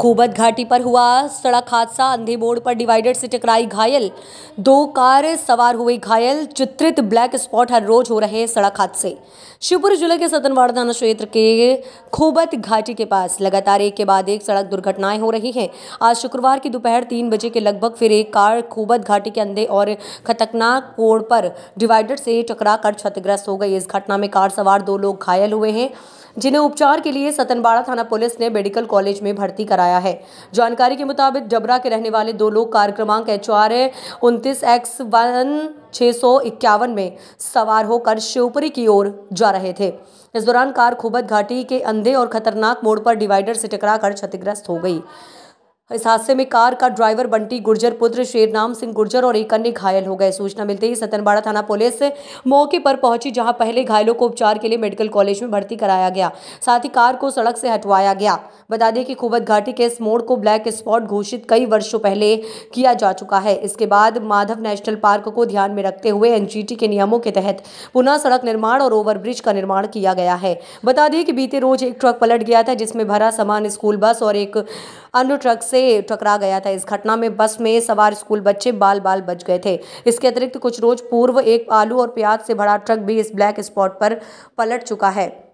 खूबत घाटी पर हुआ सड़क हादसा अंधे मोड़ पर डिवाइडर से टकराई घायल दो कार सवार हुए घायल चित्रित ब्लैक स्पॉट हर रोज हो रहे सड़क हादसे शिवपुर जिले के सतनवाड़ थाना क्षेत्र के खूबत घाटी के पास लगातार एक के बाद एक सड़क दुर्घटनाएं हो रही हैं आज शुक्रवार की दोपहर तीन बजे के लगभग फिर एक कार खूबत घाटी के अंधे और खतरनाक मोड़ पर डिवाइडर से टकरा कर क्षतिग्रस्त हो गई इस घटना में कार सवार दो लोग घायल हुए हैं जिन्हें उपचार के लिए सतनबाड़ा थाना पुलिस ने मेडिकल कॉलेज में भर्ती कराया है जानकारी के मुताबिक डबरा के रहने वाले दो लोग कार क्रमांक एच आर उनतीस एक्स वन छः सौ इक्यावन में सवार होकर शिवपुरी की ओर जा रहे थे इस दौरान कार खुबत घाटी के अंधे और खतरनाक मोड़ पर डिवाइडर से टकराकर क्षतिग्रस्त हो गई इस हादसे में कार का ड्राइवर बंटी गुर्जर पुत्र शेरनाम सिंह गुर्जर और एक अन्य घायल हो गए सूचना मिलते ही सतनबाड़ा थाना पुलिस मौके पर पहुंची जहां पहले घायलों को उपचार के लिए मेडिकल कॉलेज में भर्ती कराया गया साथ ही कार को सड़क से हटवाया गया बता दें कि खुबत घाटी के इस मोड़ को ब्लैक स्पॉट घोषित कई वर्षों पहले किया जा चुका है इसके बाद माधव नेशनल पार्क को ध्यान में रखते हुए एनजीटी के नियमों के तहत पुनः सड़क निर्माण और ओवरब्रिज का निर्माण किया गया है बता दें कि बीते रोज एक ट्रक पलट गया था जिसमें भरा सामान स्कूल बस और एक अन्य ट्रक से टकरा गया था इस घटना में बस में सवार स्कूल बच्चे बाल बाल बच गए थे इसके अतिरिक्त कुछ रोज पूर्व एक आलू और प्याज से भरा ट्रक भी इस ब्लैक स्पॉट पर पलट चुका है